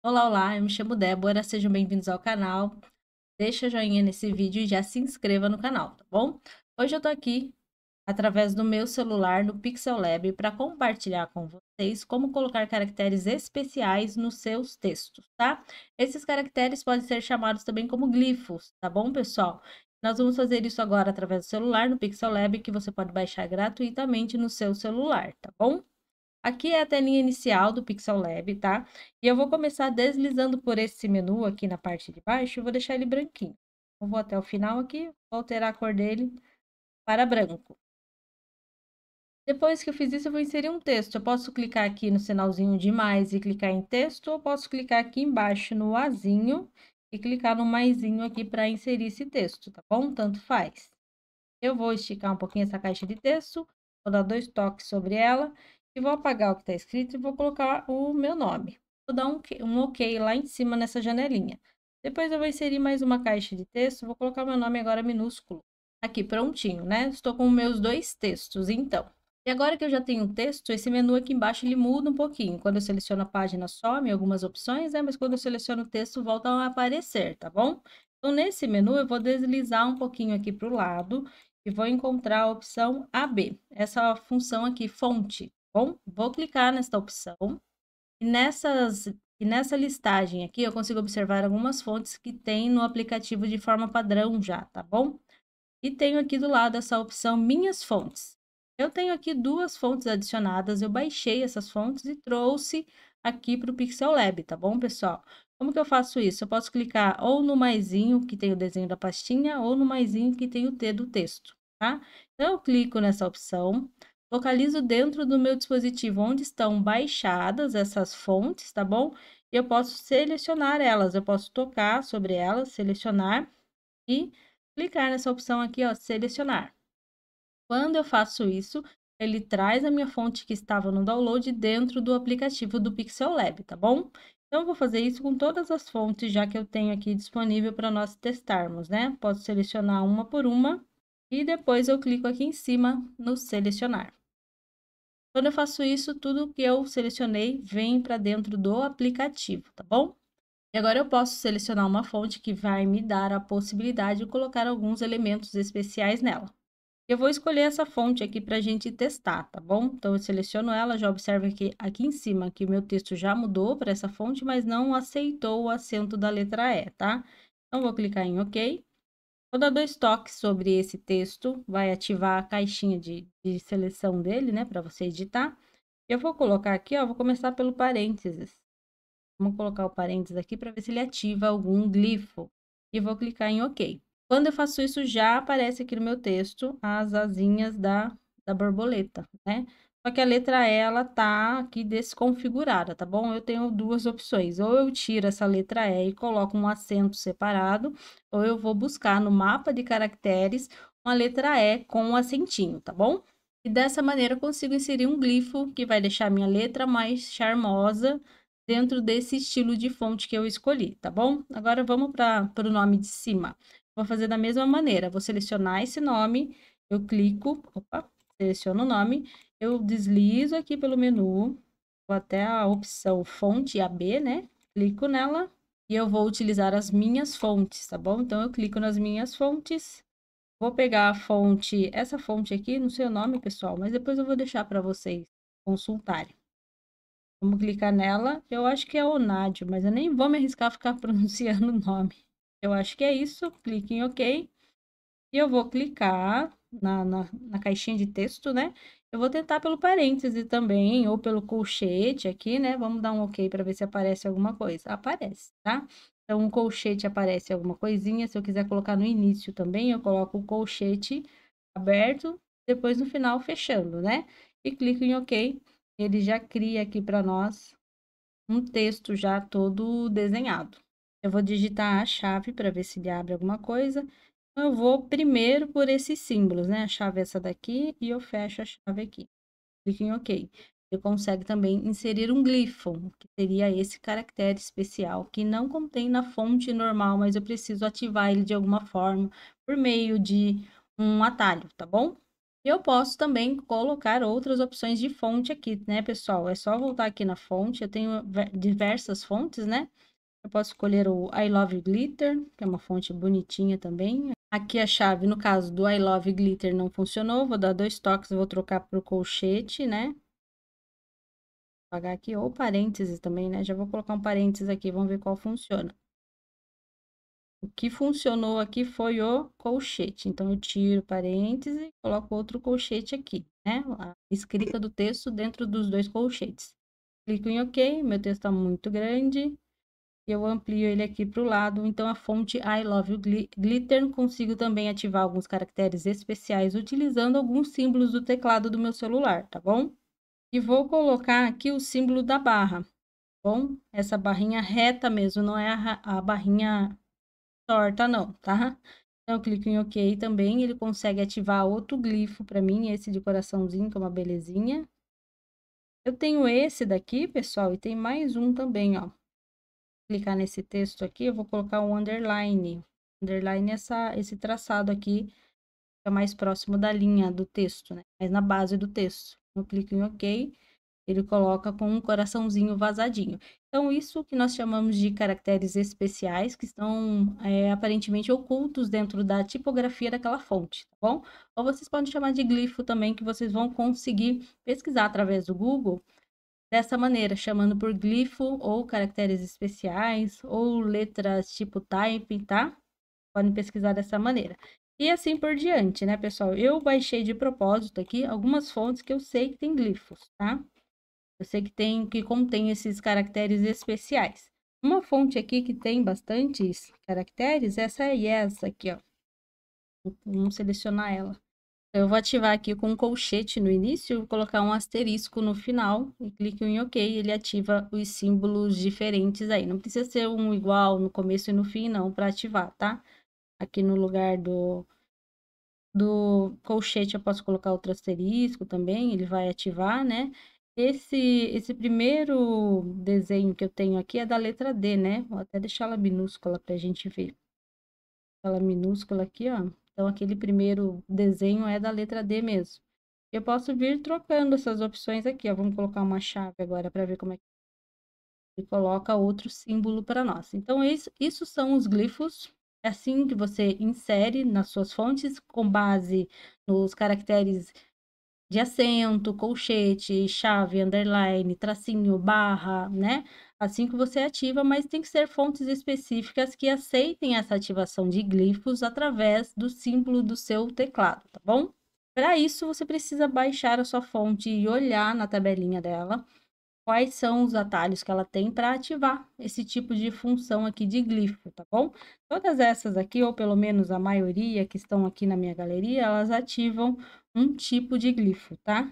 Olá, olá, eu me chamo Débora, sejam bem-vindos ao canal. Deixa joinha nesse vídeo e já se inscreva no canal, tá bom? Hoje eu tô aqui através do meu celular no Pixel Lab para compartilhar com vocês como colocar caracteres especiais nos seus textos, tá? Esses caracteres podem ser chamados também como glifos, tá bom, pessoal? Nós vamos fazer isso agora através do celular no Pixel Lab, que você pode baixar gratuitamente no seu celular, tá bom? Aqui é a telinha inicial do Pixel Lab, tá? E eu vou começar deslizando por esse menu aqui na parte de baixo, eu vou deixar ele branquinho. Eu vou até o final aqui, vou alterar a cor dele para branco. Depois que eu fiz isso, eu vou inserir um texto. Eu posso clicar aqui no sinalzinho de mais e clicar em texto, ou posso clicar aqui embaixo no azinho e clicar no maisinho aqui para inserir esse texto, tá bom? Tanto faz. Eu vou esticar um pouquinho essa caixa de texto, vou dar dois toques sobre ela e vou apagar o que está escrito e vou colocar o meu nome. Vou dar um, um OK lá em cima nessa janelinha. Depois eu vou inserir mais uma caixa de texto, vou colocar meu nome agora minúsculo. Aqui, prontinho, né? Estou com meus dois textos, então. E agora que eu já tenho o texto, esse menu aqui embaixo ele muda um pouquinho. Quando eu seleciono a página, some algumas opções, né? Mas quando eu seleciono o texto, volta a aparecer, tá bom? Então, nesse menu, eu vou deslizar um pouquinho aqui para o lado e vou encontrar a opção AB, essa função aqui, fonte. Bom, vou clicar nesta opção e, nessas, e nessa listagem aqui eu consigo observar algumas fontes que tem no aplicativo de forma padrão já, tá bom? E tenho aqui do lado essa opção Minhas Fontes. Eu tenho aqui duas fontes adicionadas, eu baixei essas fontes e trouxe aqui para o Pixel Lab, tá bom, pessoal? Como que eu faço isso? Eu posso clicar ou no maisinho, que tem o desenho da pastinha, ou no maisinho, que tem o T do texto, tá? Então, eu clico nessa opção, localizo dentro do meu dispositivo onde estão baixadas essas fontes, tá bom? E eu posso selecionar elas, eu posso tocar sobre elas, selecionar e clicar nessa opção aqui, ó, selecionar. Quando eu faço isso, ele traz a minha fonte que estava no download dentro do aplicativo do Pixel Lab, tá bom? Então, eu vou fazer isso com todas as fontes já que eu tenho aqui disponível para nós testarmos, né? Posso selecionar uma por uma e depois eu clico aqui em cima no selecionar. Quando eu faço isso, tudo que eu selecionei vem para dentro do aplicativo, tá bom? E agora eu posso selecionar uma fonte que vai me dar a possibilidade de colocar alguns elementos especiais nela. Eu vou escolher essa fonte aqui para a gente testar, tá bom? Então, eu seleciono ela, já observa que aqui em cima que o meu texto já mudou para essa fonte, mas não aceitou o acento da letra E, tá? Então, vou clicar em OK. Vou dar dois toques sobre esse texto, vai ativar a caixinha de, de seleção dele, né, para você editar. Eu vou colocar aqui, ó, vou começar pelo parênteses. Vamos colocar o parênteses aqui para ver se ele ativa algum glifo. E vou clicar em OK. Quando eu faço isso, já aparece aqui no meu texto as asinhas da, da borboleta, né? Só que a letra E, ela tá aqui desconfigurada, tá bom? Eu tenho duas opções, ou eu tiro essa letra E e coloco um acento separado, ou eu vou buscar no mapa de caracteres uma letra E com um acentinho, tá bom? E dessa maneira eu consigo inserir um glifo que vai deixar minha letra mais charmosa dentro desse estilo de fonte que eu escolhi, tá bom? Agora vamos para o nome de cima. Vou fazer da mesma maneira, vou selecionar esse nome, eu clico, opa, seleciono o nome, eu deslizo aqui pelo menu, vou até a opção fonte AB, né? Clico nela e eu vou utilizar as minhas fontes, tá bom? Então, eu clico nas minhas fontes, vou pegar a fonte, essa fonte aqui, não sei o nome, pessoal, mas depois eu vou deixar para vocês consultarem. Vamos clicar nela, eu acho que é Onádio, mas eu nem vou me arriscar a ficar pronunciando o nome. Eu acho que é isso, clique em OK. E eu vou clicar na, na, na caixinha de texto, né? Eu vou tentar pelo parêntese também, ou pelo colchete aqui, né? Vamos dar um ok para ver se aparece alguma coisa. Aparece, tá? Então, o colchete aparece alguma coisinha. Se eu quiser colocar no início também, eu coloco o colchete aberto, depois no final fechando, né? E clico em OK. Ele já cria aqui para nós um texto já todo desenhado. Eu vou digitar a chave para ver se ele abre alguma coisa eu vou primeiro por esses símbolos, né? A chave é essa daqui e eu fecho a chave aqui. Clique em OK. Eu consegue também inserir um glifo, que seria esse caractere especial, que não contém na fonte normal, mas eu preciso ativar ele de alguma forma por meio de um atalho, tá bom? Eu posso também colocar outras opções de fonte aqui, né, pessoal? É só voltar aqui na fonte, eu tenho diversas fontes, né? Eu posso escolher o I Love Glitter, que é uma fonte bonitinha também, Aqui a chave, no caso do I Love Glitter, não funcionou. Vou dar dois toques, vou trocar para o colchete, né? Vou apagar aqui, ou parênteses também, né? Já vou colocar um parênteses aqui, vamos ver qual funciona. O que funcionou aqui foi o colchete. Então, eu tiro parênteses coloco outro colchete aqui, né? A escrita do texto dentro dos dois colchetes. Clico em OK, meu texto está muito grande eu amplio ele aqui para o lado. Então, a fonte I Love You Glitter, consigo também ativar alguns caracteres especiais utilizando alguns símbolos do teclado do meu celular, tá bom? E vou colocar aqui o símbolo da barra, tá bom? Essa barrinha reta mesmo, não é a, a barrinha torta não, tá? Então, eu clico em OK também, ele consegue ativar outro glifo para mim, esse de coraçãozinho, que é uma belezinha. Eu tenho esse daqui, pessoal, e tem mais um também, ó clicar nesse texto aqui, eu vou colocar um underline. Underline é essa, esse traçado aqui, que é mais próximo da linha do texto, né? Mas na base do texto. Eu clico em OK, ele coloca com um coraçãozinho vazadinho. Então, isso que nós chamamos de caracteres especiais, que estão é, aparentemente ocultos dentro da tipografia daquela fonte, tá bom? Ou vocês podem chamar de glifo também, que vocês vão conseguir pesquisar através do Google dessa maneira, chamando por glifo ou caracteres especiais ou letras tipo type, tá? Podem pesquisar dessa maneira. E assim por diante, né, pessoal? Eu baixei de propósito aqui algumas fontes que eu sei que tem glifos, tá? Eu sei que tem que contém esses caracteres especiais. Uma fonte aqui que tem bastantes caracteres, essa é essa aqui, ó. Vamos selecionar ela. Eu vou ativar aqui com um colchete no início, vou colocar um asterisco no final e clico em OK, ele ativa os símbolos diferentes aí. Não precisa ser um igual no começo e no fim não para ativar, tá? Aqui no lugar do do colchete eu posso colocar outro asterisco também, ele vai ativar, né? Esse, esse primeiro desenho que eu tenho aqui é da letra D, né? Vou até deixar ela minúscula para a gente ver. Ela minúscula aqui, ó. Então, aquele primeiro desenho é da letra D mesmo. Eu posso vir trocando essas opções aqui, ó. Vamos colocar uma chave agora para ver como é que... E coloca outro símbolo para nós. Então, é isso, isso são os glifos. É assim que você insere nas suas fontes, com base nos caracteres de acento, colchete, chave, underline, tracinho, barra, né? Assim que você ativa, mas tem que ser fontes específicas que aceitem essa ativação de glifos através do símbolo do seu teclado, tá bom? Para isso, você precisa baixar a sua fonte e olhar na tabelinha dela quais são os atalhos que ela tem para ativar esse tipo de função aqui de glifo, tá bom? Todas essas aqui, ou pelo menos a maioria que estão aqui na minha galeria, elas ativam um tipo de glifo, tá?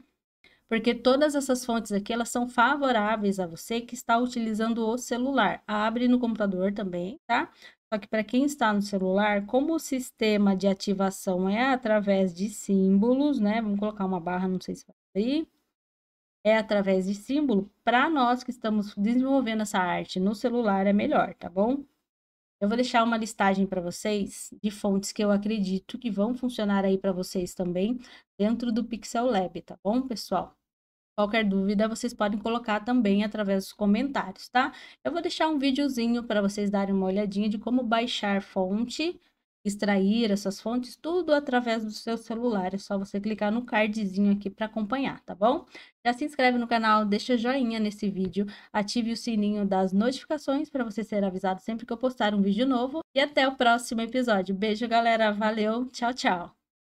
Porque todas essas fontes aqui, elas são favoráveis a você que está utilizando o celular. Abre no computador também, tá? Só que para quem está no celular, como o sistema de ativação é através de símbolos, né? Vamos colocar uma barra, não sei se vai abrir é através de símbolo, para nós que estamos desenvolvendo essa arte no celular é melhor, tá bom? Eu vou deixar uma listagem para vocês de fontes que eu acredito que vão funcionar aí para vocês também dentro do Pixel Lab, tá bom, pessoal? Qualquer dúvida, vocês podem colocar também através dos comentários, tá? Eu vou deixar um videozinho para vocês darem uma olhadinha de como baixar fonte extrair essas fontes, tudo através do seu celular. É só você clicar no cardzinho aqui para acompanhar, tá bom? Já se inscreve no canal, deixa joinha nesse vídeo, ative o sininho das notificações para você ser avisado sempre que eu postar um vídeo novo. E até o próximo episódio. Beijo, galera. Valeu. Tchau, tchau.